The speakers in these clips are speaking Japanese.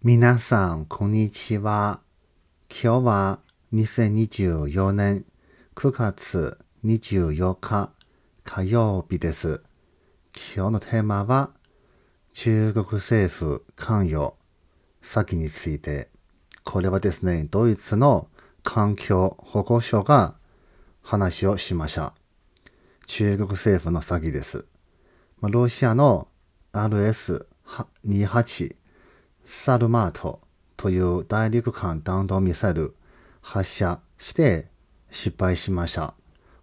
皆さん、こんにちは。今日は2024年9月24日火曜日です。今日のテーマは中国政府関与詐欺について。これはですね、ドイツの環境保護省が話をしました。中国政府の詐欺です。ロシアの RS28 サルマートという大陸間弾道ミサイル発射して失敗しました。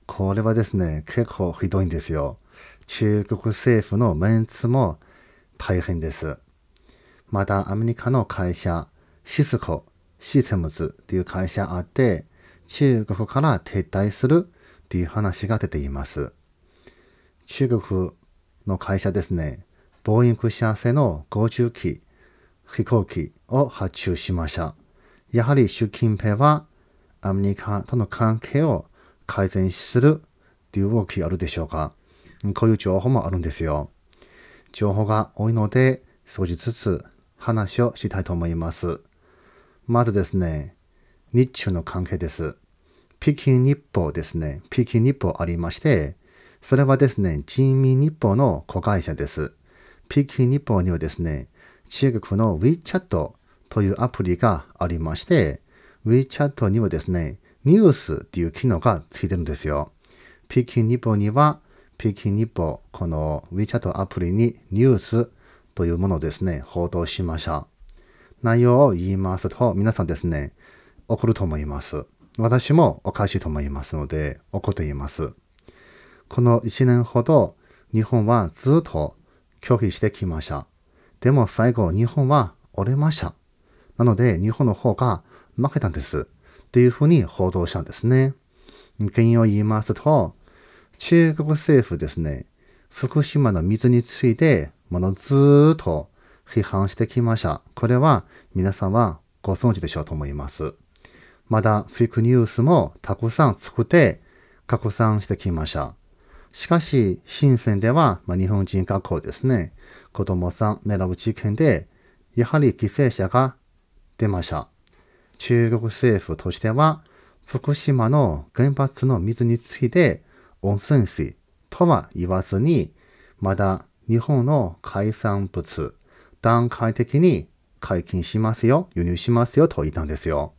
これはですね、結構ひどいんですよ。中国政府のメンツも大変です。またアメリカの会社、シスコ、システムズという会社あって、中国から撤退するという話が出ています。中国の会社ですね、ボーイング社製の50機飛行機を発注しました。やはり習近平はアメリカとの関係を改善するという動きあるでしょうか。こういう情報もあるんですよ。情報が多いので少しずつ話をしたいと思います。まずですね、日中の関係です。北京日報ですね。北京日報ありまして、それはですね、人民日報の子会社です。北京日報にはですね、中国の WeChat というアプリがありまして、WeChat にはですね、ニュースっていう機能がついてるんですよ。北京日報には、北京日報、この WeChat アプリにニュースというものをですね、報道しました。内容を言いますと、皆さんですね、怒ると思います。私もおかしいと思いますので、怒っています。この1年ほど、日本はずっと拒否してきました。でも最後、日本は折れました。なので、日本の方が負けたんです。というふうに報道したんですね。原因を言いますと、中国政府ですね、福島の水について、ものずっと批判してきました。これは皆さんはご存知でしょうと思います。まだフェイクニュースもたくさん作って拡散してきました。しかし、深圳では、まあ、日本人学校ですね、子供さん狙う事件で、やはり犠牲者が出ました。中国政府としては、福島の原発の水について温泉水とは言わずに、まだ日本の海産物、段階的に解禁しますよ、輸入しますよと言ったんですよ。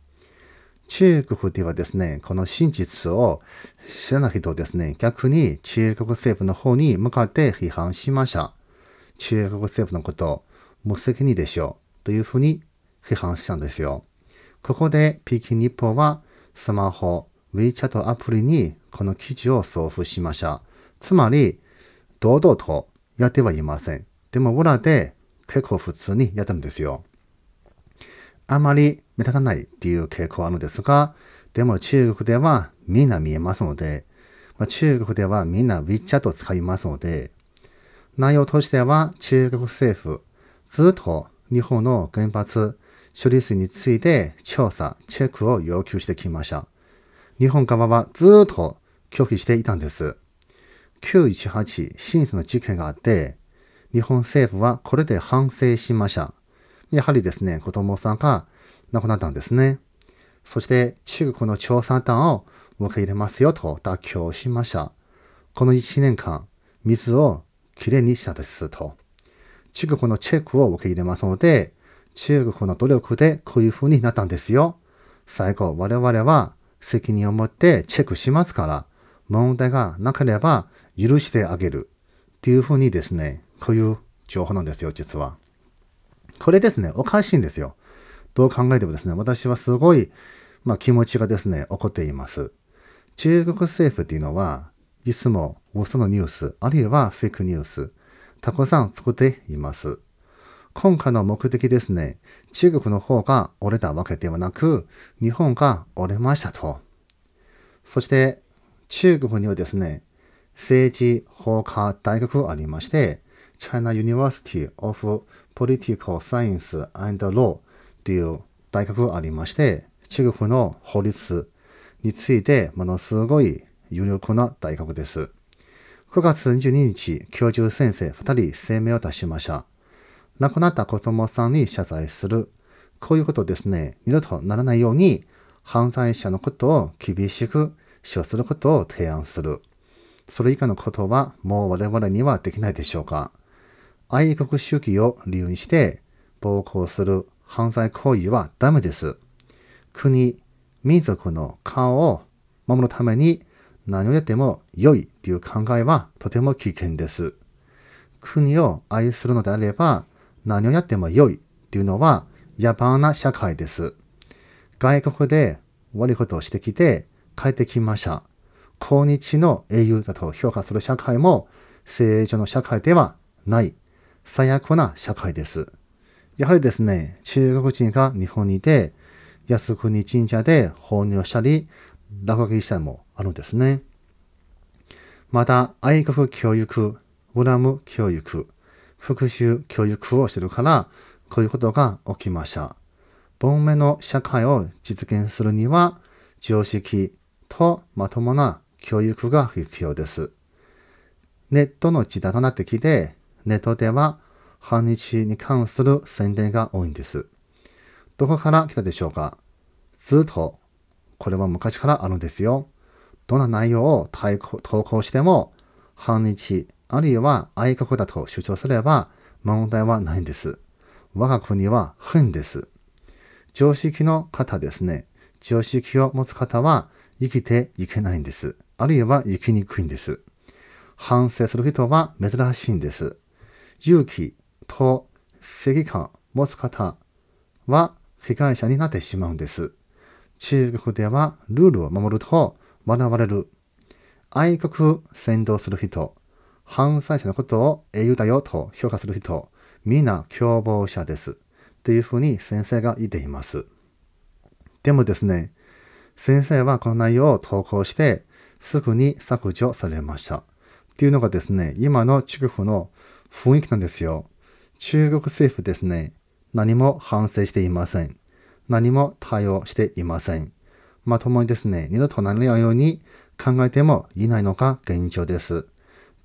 中国ではですね、この真実を知らない人ですね、逆に中国政府の方に向かって批判しました。中国政府のこと、無責任でしょう、というふうに批判したんですよ。ここで北京日報はスマホ、WeChat アプリにこの記事を送付しました。つまり、堂々とやってはいません。でも裏で結構普通にやったんですよ。あまり目立たないっていう傾向はあるんですが、でも中国ではみんな見えますので、まあ、中国ではみんな WeChat を使いますので、内容としては中国政府、ずっと日本の原発処理水について調査、チェックを要求してきました。日本側はずっと拒否していたんです。918審査の事件があって、日本政府はこれで反省しました。やはりですね、子供さんが亡くなったんですね。そして中国の調査団を受け入れますよと妥協しました。この1年間、水をきれいにしたですと。中国のチェックを受け入れますので、中国の努力でこういう風になったんですよ。最後、我々は責任を持ってチェックしますから、問題がなければ許してあげる。っていう風にですね、こういう情報なんですよ、実は。これですね、おかしいんですよ。どう考えてもですね、私はすごい、まあ、気持ちがですね、起こっています。中国政府っていうのは、いつも嘘のニュース、あるいはフェイクニュース、たくさん作っています。今回の目的ですね、中国の方が折れたわけではなく、日本が折れましたと。そして、中国にはですね、政治法科大学ありまして、China University of Political Science and Law っていう大学がありまして、中国の法律についてものすごい有力な大学です。9月22日、教授先生2人声明を出しました。亡くなった子供さんに謝罪する。こういうことですね、二度とならないように、犯罪者のことを厳しく処することを提案する。それ以下のことはもう我々にはできないでしょうか。愛国主義を理由にして暴行する犯罪行為はダメです。国、民族の顔を守るために何をやっても良いという考えはとても危険です。国を愛するのであれば何をやっても良いというのは野蛮な社会です。外国で悪いことをしてきて帰ってきました。抗日の英雄だと評価する社会も正常の社会ではない最悪な社会です。やはりですね、中国人が日本にいて、靖国神社で奉納したり、落書きしたりもあるんですね。また、愛国教育、恨む教育、復讐教育をしてるから、こういうことが起きました。本命の社会を実現するには、常識とまともな教育が必要です。ネットの時代となってきて、ネットでは反日に関する宣伝が多いんです。どこから来たでしょうかずっと、これは昔からあるんですよ。どんな内容を投稿しても、反日、あるいは愛国だと主張すれば問題はないんです。我が国は変です。常識の方ですね。常識を持つ方は生きていけないんです。あるいは生きにくいんです。反省する人は珍しいんです。勇気、と正義感持つ方は被害者になってしまうんです。中国ではルールを守ると笑われる。愛国先導する人、犯罪者のことを英雄だよと評価する人、皆共謀者です。というふうに先生が言っています。でもですね、先生はこの内容を投稿して、すぐに削除されました。というのがですね、今の中国の雰囲気なんですよ。中国政府ですね、何も反省していません。何も対応していません。まともにですね、二度とならように考えてもいないのが現状です。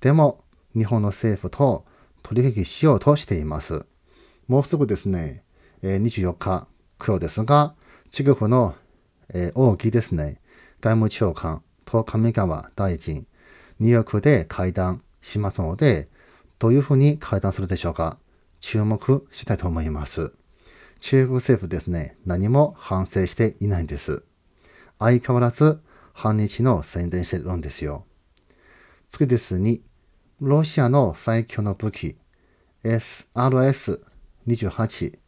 でも、日本の政府と取引しようとしています。もうすぐですね、24日、今日ですが、中国の大木ですね、外務長官と上川大臣、ニューヨークで会談しますので、どういうふうに会談するでしょうか注目したいと思います。中国政府ですね、何も反省していないんです。相変わらず反日の宣伝してるんですよ。次ですに、ロシアの最強の武器、SRS28、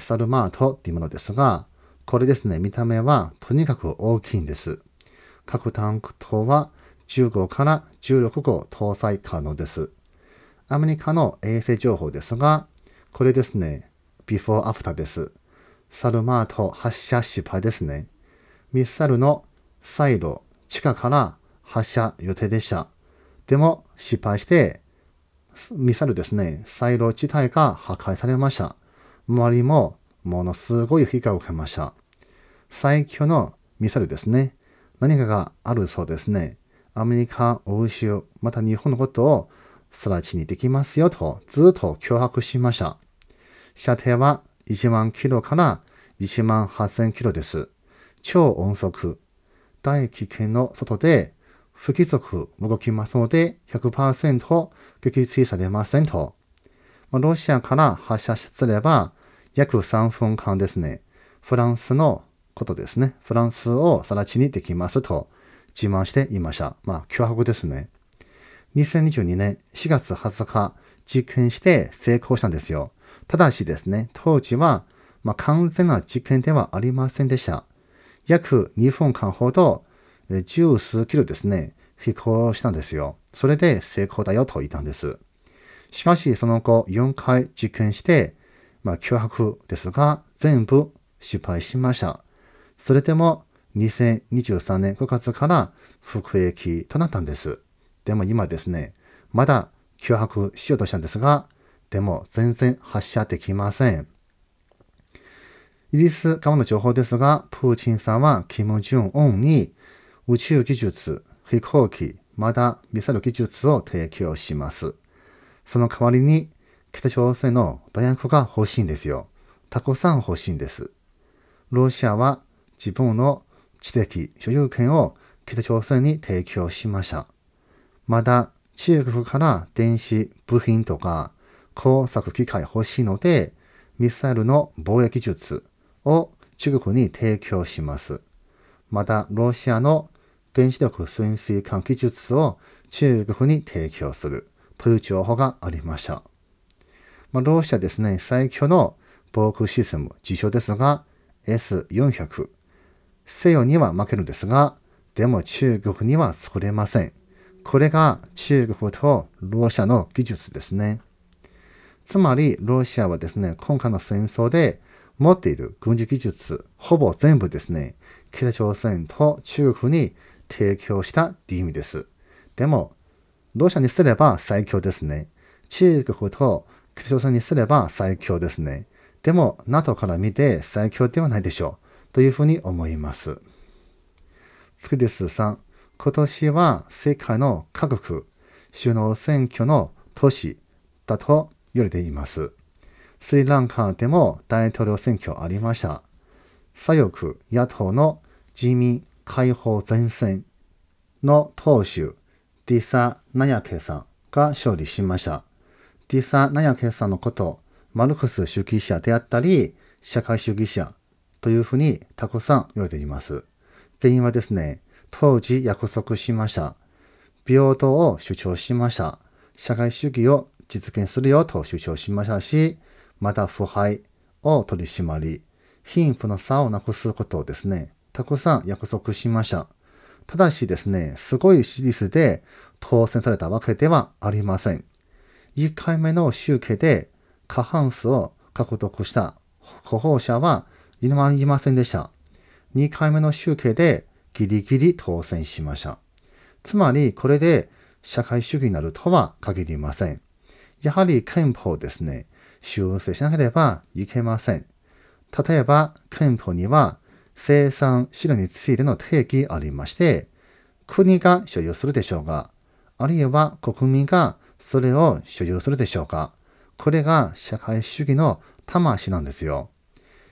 サルマートっていうものですが、これですね、見た目はとにかく大きいんです。各タンク等は15から16個搭載可能です。アメリカの衛星情報ですが、これですね、before after です。サルマート発射失敗ですね。ミサイルのサイロ、地下から発射予定でした。でも失敗して、ミサイルですね、サイロ自体が破壊されました。周りもものすごい被害を受けました。最強のミサイルですね。何かがあるそうですね。アメリカ、欧州、また日本のことを更地にできますよとずっと脅迫しました。射程は1万キロから1万8000キロです。超音速。大気圏の外で不規則動きますので100%撃墜されませんと。ロシアから発射すれば約3分間ですね。フランスのことですね。フランスを更地にできますと自慢していました。まあ、脅迫ですね。2022年4月20日、実験して成功したんですよ。ただしですね、当時は、まあ、完全な実験ではありませんでした。約2分間ほど、十数キロですね、飛行したんですよ。それで成功だよと言ったんです。しかし、その後4回実験して、まあ、脅迫ですが、全部失敗しました。それでも、2023年5月から服役となったんです。でも今ですね、まだ脅迫しようとしたんですが、でも全然発射できません。イギリス側の情報ですが、プーチンさんはキム・ジュンオンに宇宙技術、飛行機、まだミサイル技術を提供します。その代わりに北朝鮮の弾薬が欲しいんですよ。たくさん欲しいんです。ロシアは自分の知的所有権を北朝鮮に提供しました。まだ中国から電子部品とか工作機械欲しいので、ミサイルの防衛技術を中国に提供します。また、ロシアの原子力潜水艦技術を中国に提供するという情報がありました。まあ、ロシアですね、最強の防空システム、自称ですが、S400。西洋には負けるんですが、でも中国には作れません。これが中国とロシアの技術ですね。つまり、ロシアはですね、今回の戦争で持っている軍事技術、ほぼ全部ですね、北朝鮮と中国に提供したって意味です。でも、ロシアにすれば最強ですね。中国と北朝鮮にすれば最強ですね。でも、NATO から見て最強ではないでしょう。というふうに思います。次です。3。今年は世界の各国首脳選挙の都市だと言われています。スリランカでも大統領選挙ありました。左翼野党の自民解放前線の党首ディサ・ナヤケさんが勝利しました。ディサ・ナヤケさんのこと、マルクス主義者であったり、社会主義者というふうにたくさん言われています。原因はですね、当時約束しました。平等を主張しました。社会主義を実現するよと主張しましたし、また腐敗を取り締まり、貧富の差をなくすことをですね、たくさん約束しました。ただしですね、すごい支持率で当選されたわけではありません。1回目の集計で過半数を獲得した候補者はいませんでした。2回目の集計でギリギリ当選しました。つまり、これで社会主義になるとは限りません。やはり憲法ですね、修正しなければいけません。例えば、憲法には生産資料についての定義ありまして、国が所有するでしょうが、あるいは国民がそれを所有するでしょうか。これが社会主義の魂なんですよ。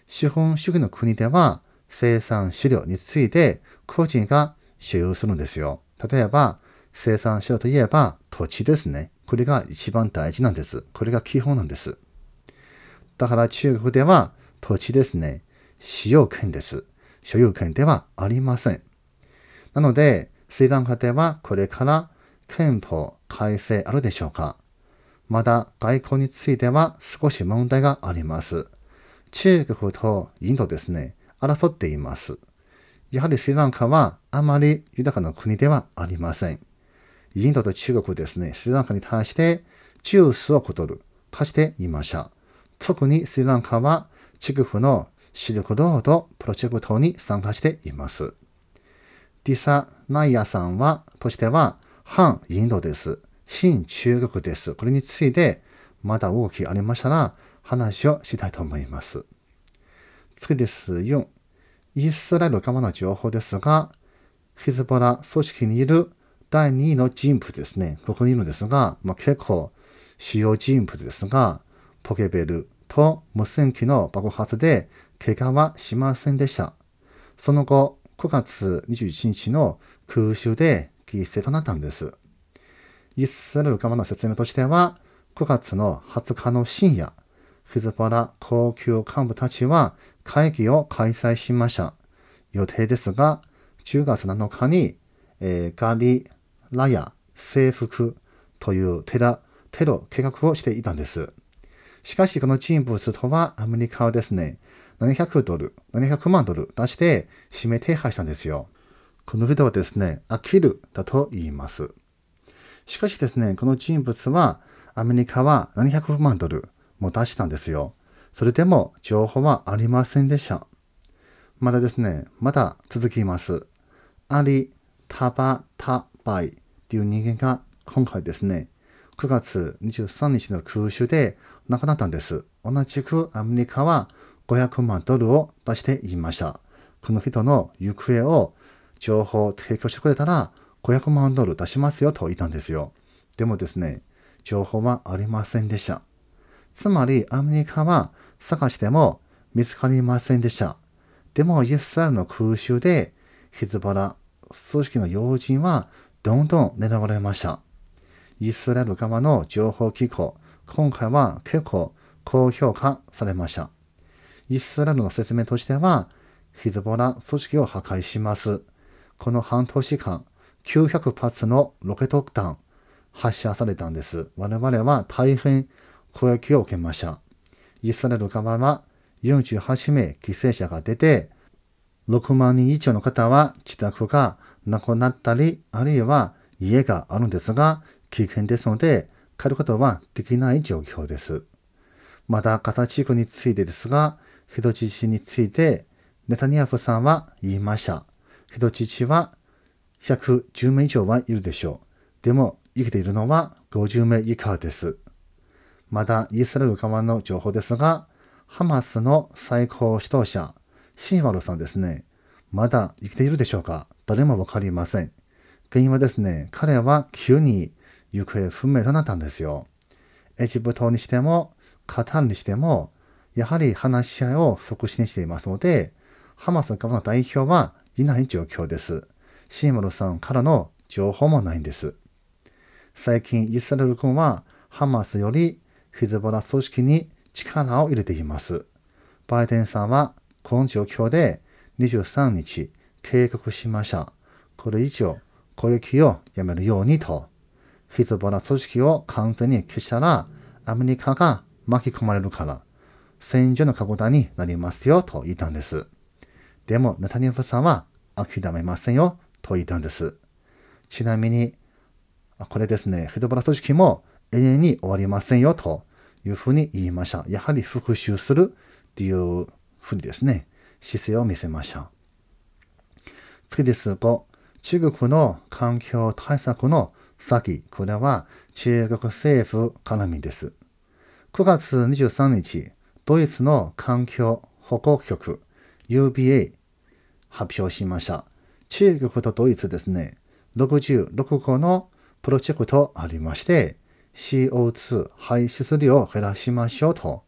資本主義の国では生産資料について個人が所有するんですよ。例えば、生産者といえば土地ですね。これが一番大事なんです。これが基本なんです。だから中国では土地ですね。使用権です。所有権ではありません。なので、スリランカではこれから憲法改正あるでしょうかまだ外交については少し問題があります。中国とインドですね、争っています。やはりスリランカはあまり豊かな国ではありません。インドと中国ですね、スリランカに対してジュースを断る、貸していました。特にスリランカは中国のシルクロードプロジェクトに参加しています。ディサ・ナイアさんは、としては、反インドです。新中国です。これについて、まだ動きありましたら、話をしたいと思います。次です。4。イスラエル側の情報ですが、ヒズボラ組織にいる第2位の人物ですね。ここにいるんですが、まあ、結構主要人物ですが、ポケベルと無線機の爆発で怪我はしませんでした。その後、9月21日の空襲で犠牲となったんです。イスラエル側の説明としては、9月の20日の深夜、ヒズボラ高級幹部たちは会議を開催しました。予定ですが、10月7日に、えー、ガリラヤ征服というテラ、テロ計画をしていたんです。しかし、この人物とはアメリカはですね、700ドル、700万ドル出して指名手配したんですよ。この人はですね、アキルだと言います。しかしですね、この人物はアメリカは700万ドルも出したんですよ。それでも情報はありませんでした。まだですね、まだ続きます。アリ、タバ、タバイという人間が今回ですね、9月23日の空襲で亡くなったんです。同じくアメリカは500万ドルを出していました。この人の行方を情報を提供してくれたら500万ドル出しますよと言ったんですよ。でもですね、情報はありませんでした。つまりアメリカは探しても見つかりませんでした。でもイエス・エルの空襲でヒズボラ組織の要人はどんどん狙われました。イスラエル側の情報機構、今回は結構高評価されました。イスラエルの説明としては、ヒズボラ組織を破壊します。この半年間、900発のロケット弾発射されたんです。我々は大変攻撃を受けました。イスラエル側は48名犠牲者が出て、6万人以上の方は自宅がなくなったり、あるいは家があるんですが、危険ですので、帰ることはできない状況です。また、ガザ地区についてですが、人質について、ネタニヤフさんは言いました。人質は110名以上はいるでしょう。でも、生きているのは50名以下です。まだイスラエル側の情報ですが、ハマスの最高指導者、シンワルさんですね。まだ生きているでしょうか誰もわかりません。原因はですね、彼は急に行方不明となったんですよ。エジプトにしても、カタールにしても、やはり話し合いを促進していますので、ハマス側の代表はいない状況です。シーマルさんからの情報もないんです。最近、イスラエル軍はハマスよりヒズボラ組織に力を入れています。バイデンさんは、この状況で23日警告しました。これ以上攻撃をやめるようにと。ヒズボラ組織を完全に消したら、アメリカが巻き込まれるから、戦場の過去だになりますよと言ったんです。でも、ネタニヤフさんは諦めませんよと言ったんです。ちなみに、これですね、ヒズボラ組織も永遠に終わりませんよというふうに言いました。やはり復讐するっていうふうにですね、姿勢を見せました。次です。5、中国の環境対策の先、これは中国政府絡みです。9月23日、ドイツの環境保護局 UBA 発表しました。中国とドイツですね、66個のプロジェクトありまして、CO2 排出量を減らしましょうと。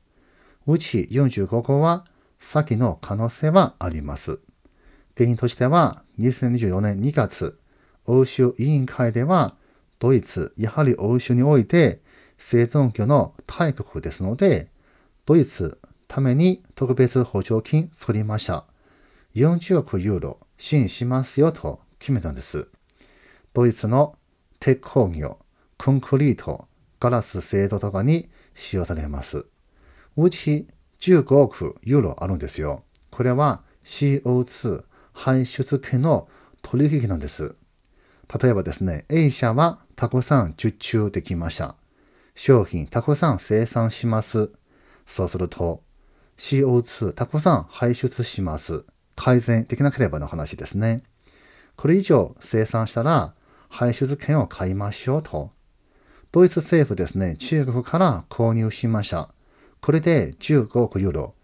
うち45個は先の可能性はあります。原因としては、2024年2月、欧州委員会では、ドイツ、やはり欧州において生存拠の大国ですので、ドイツために特別補助金作りました。40億ユーロ支援しますよと決めたんです。ドイツの鉄鋼業、コンクリート、ガラス制度とかに使用されます。うち15億ユーロあるんですよ。これは CO2 排出系の取引なんです。例えばですね、A 社はたくさん受注できました。商品たくさん生産します。そうすると、CO2 たくさん排出します。改善できなければの話ですね。これ以上生産したら排出権を買いましょうとドイツ政府ですね、中国から購入しました。これで15億ユーロ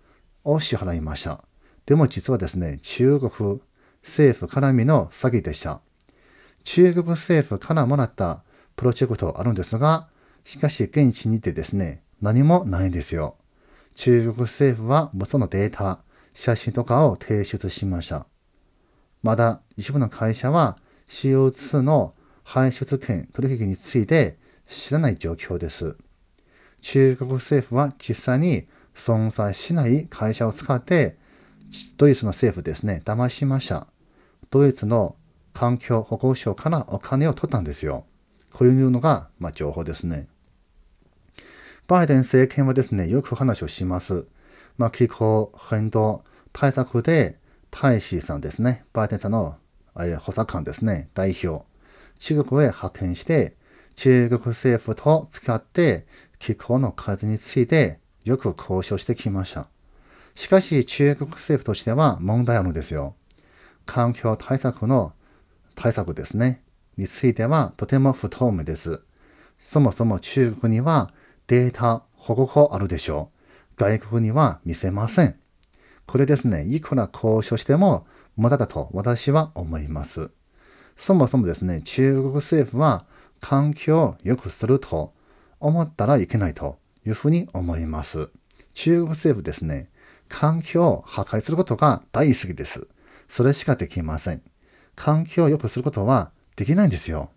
を支払いました。でも実はですね、中国政府絡みの詐欺でした。中国政府からもらったプロジェクトあるんですが、しかし現地にてですね、何もないんですよ。中国政府はそのデータ、写真とかを提出しました。まだ一部の会社は CO2 の排出権取引について知らない状況です。中国政府は実際に存在しない会社を使ってドイツの政府ですね、騙しました。ドイツの環境保護省からお金を取ったんですよ。こういうのが、まあ、情報ですね。バイデン政権はですね、よく話をします。まあ、気候変動対策で、大使さんですね、バイデンさんの補佐官ですね、代表、中国へ派遣して、中国政府と使って気候の数についてよく交渉してきました。しかし中国政府としては問題あるんですよ。環境対策の対策ですね。についてはとても不透明です。そもそも中国にはデータ保護法あるでしょう。外国には見せません。これですね、いくら交渉しても無駄だと私は思います。そもそもですね、中国政府は環境を良くすると思ったらいけないというふうに思います。中国政府ですね、環境を破壊することが大好きです。それしかできません。環境を良くすることはできないんですよ。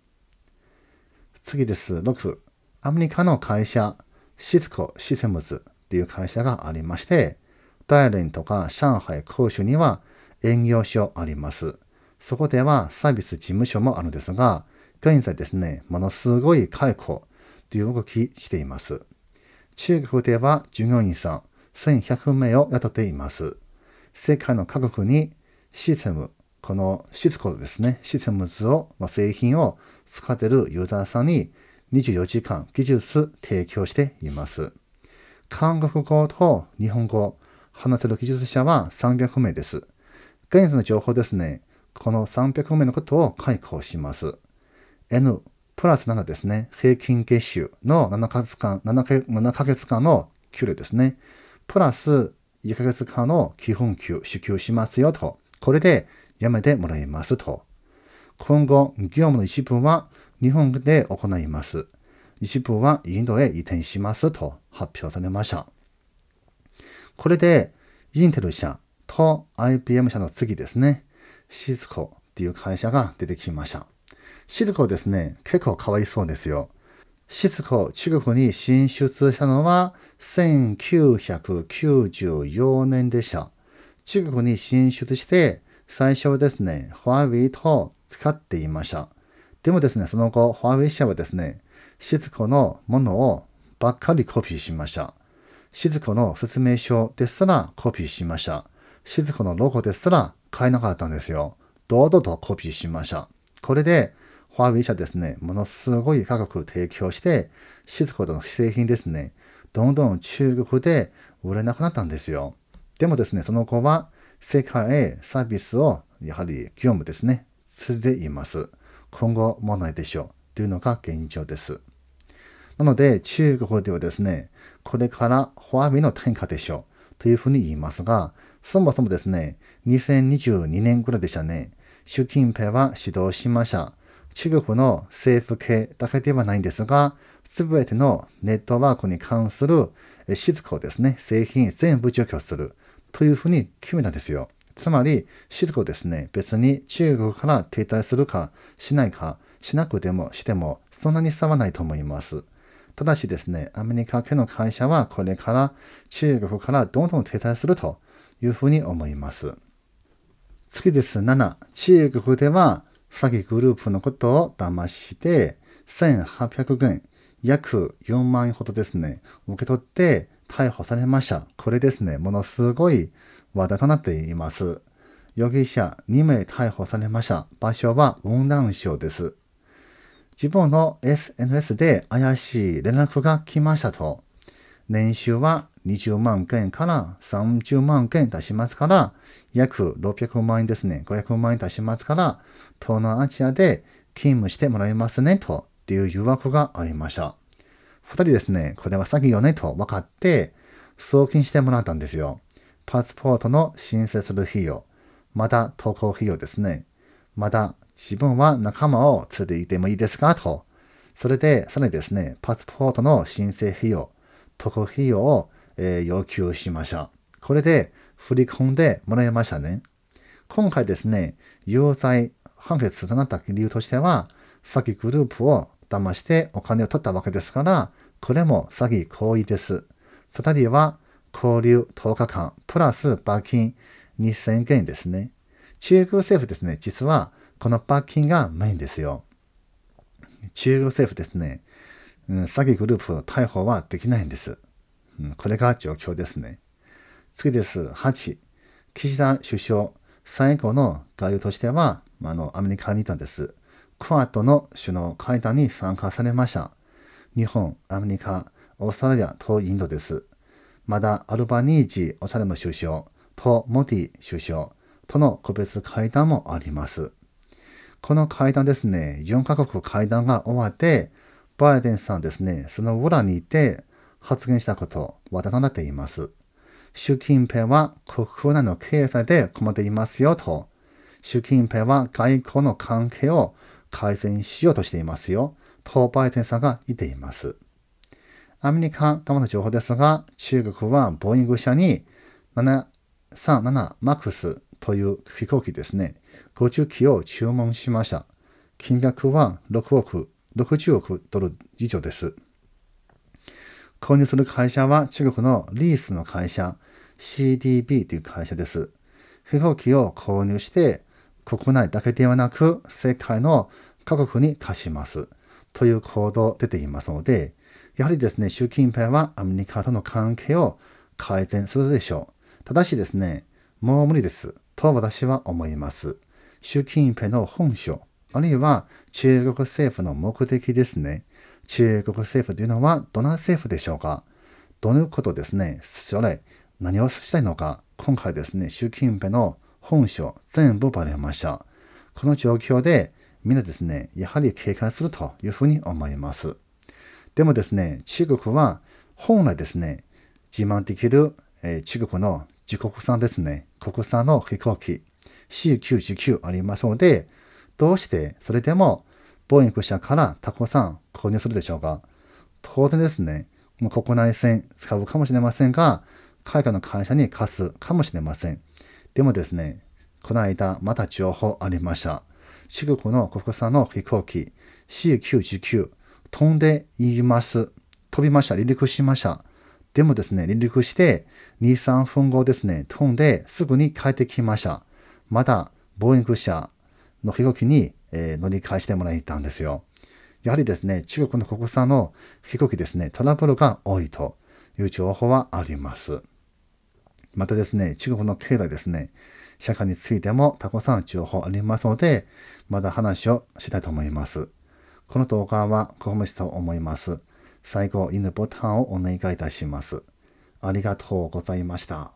次です。6、アメリカの会社、シスコシステムズという会社がありまして、大連とか上海、公州には営業所あります。そこではサービス事務所もあるんですが、現在ですね、ものすごい解雇という動きしています。中国では従業員さん1100名を雇っています。世界の各国にシステム、このシスコですね、システムズをの製品を使っているユーザーさんに24時間技術提供しています。韓国語と日本語、話せる技術者は300名です。現在の情報ですね、この300名のことを解雇します。N プラス7ですね、平均月収の7ヶ月間、7, 7ヶ月間の給料ですね、プラス1ヶ月間の基本給支給しますよと、これでやめてもらいますと。今後、業務の一部は日本で行います。一部はインドへ移転しますと発表されました。これで、インテル社と IBM 社の次ですね、シスコっていう会社が出てきました。静子ですね、結構かわいそうですよ。静子、中国に進出したのは1994年でした。中国に進出して、最初ですね、ファーウェイと使っていました。でもですね、その後、ファーウェイ社はですね、静子のものをばっかりコピーしました。静子の説明書ですらコピーしました。静子のロゴですら買えなかったんですよ。堂々とコピーしました。これで、ファーウェイ社ですね、ものすごい価格提供して、シスコの製品ですね、どんどん中国で売れなくなったんですよ。でもですね、その後は世界へサービスをやはり業務ですね、継いでいます。今後もないでしょう。というのが現状です。なので、中国ではですね、これからファーーの天下でしょう。というふうに言いますが、そもそもですね、2022年くらいでしたね、習近平は指導しました。中国の政府系だけではないんですが、すべてのネットワークに関する静スをですね、製品全部除去するというふうに決めたんですよ。つまり、静スコですね、別に中国から停滞するかしないかしなくてもしてもそんなに差はないと思います。ただしですね、アメリカ系の会社はこれから中国からどんどん停滞するというふうに思います。次です。7、中国では詐欺グループのことを騙して、1800元、約4万円ほどですね、受け取って逮捕されました。これですね、ものすごい話題となっています。容疑者2名逮捕されました。場所は雲南省です。自分の SNS で怪しい連絡が来ましたと。年収は20万件から30万件出しますから、約600万円ですね。500万円出しますから、東南アジアで勤務してもらいますねとっていう誘惑がありました。2人ですね、これは詐欺よねと分かって、送金してもらったんですよ。パスポートの申請する費用、また渡航費用ですね。また自分は仲間を連れていてもいいですかと。それで、さらにですね、パスポートの申請費用、渡航費用を、えー、要求しました。これで振り込んでもらいましたね。今回ですね、有罪判決となった理由としては、詐欺グループを騙してお金を取ったわけですから、これも詐欺行為です。二人は、交流10日間、プラス罰金2000件ですね。中国政府ですね、実は、この罰金がメインですよ。中国政府ですね、うん、詐欺グループの逮捕はできないんです。うん、これが状況ですね。次です。8、岸田首相、最後の概要としては、まあ、の、アメリカにいたんです。クアッドの首脳会談に参加されました。日本、アメリカ、オーストラリアとインドです。まだアルバニージー・オサレム首相とモディ首相との個別会談もあります。この会談ですね、4カ国会談が終わって、バイデンさんですね、その裏にいて発言したこと話題となっています。習近平は国内の経済で困っていますよと習近平は外交の関係を改善しようとしていますよ、とバイデンさんが言っています。アメリカ側の情報ですが、中国はボーイング社に 737MAX という飛行機ですね、50機を注文しました。金額は6億、60億ドル以上です。購入する会社は中国のリースの会社、CDB という会社です。飛行機を購入して、国内だけではなく世界の各国に貸しますという行動出ていますので、やはりですね、習近平はアメリカとの関係を改善するでしょう。ただしですね、もう無理です。と私は思います。習近平の本性、あるいは中国政府の目的ですね。中国政府というのはどんな政府でしょうかどのことですね、それ、何をしたいのか、今回ですね、習近平の本書全部バレました。この状況で、みんなですね、やはり警戒するというふうに思います。でもですね、中国は本来ですね、自慢できる、えー、中国の自国産ですね、国産の飛行機 C99 ありますので、どうしてそれでもボーイング社からたくさん購入するでしょうか当然ですね、国内線使うかもしれませんが、海外の会社に貸すかもしれません。でもですね、この間また情報ありました。中国の国産の飛行機 C99 飛んでいます。飛びました。離陸しました。でもですね、離陸して2、3分後ですね、飛んですぐに帰ってきました。また、ボーイング社の飛行機に、えー、乗り換えしてもらいたんですよ。やはりですね、中国の国産の飛行機ですね、トラブルが多いという情報はあります。またですね、中国の経済ですね、社会についてもたくさん情報ありますので、まだ話をしたいと思います。この動画はごこまでと思います。最後、いいねボタンをお願いいたします。ありがとうございました。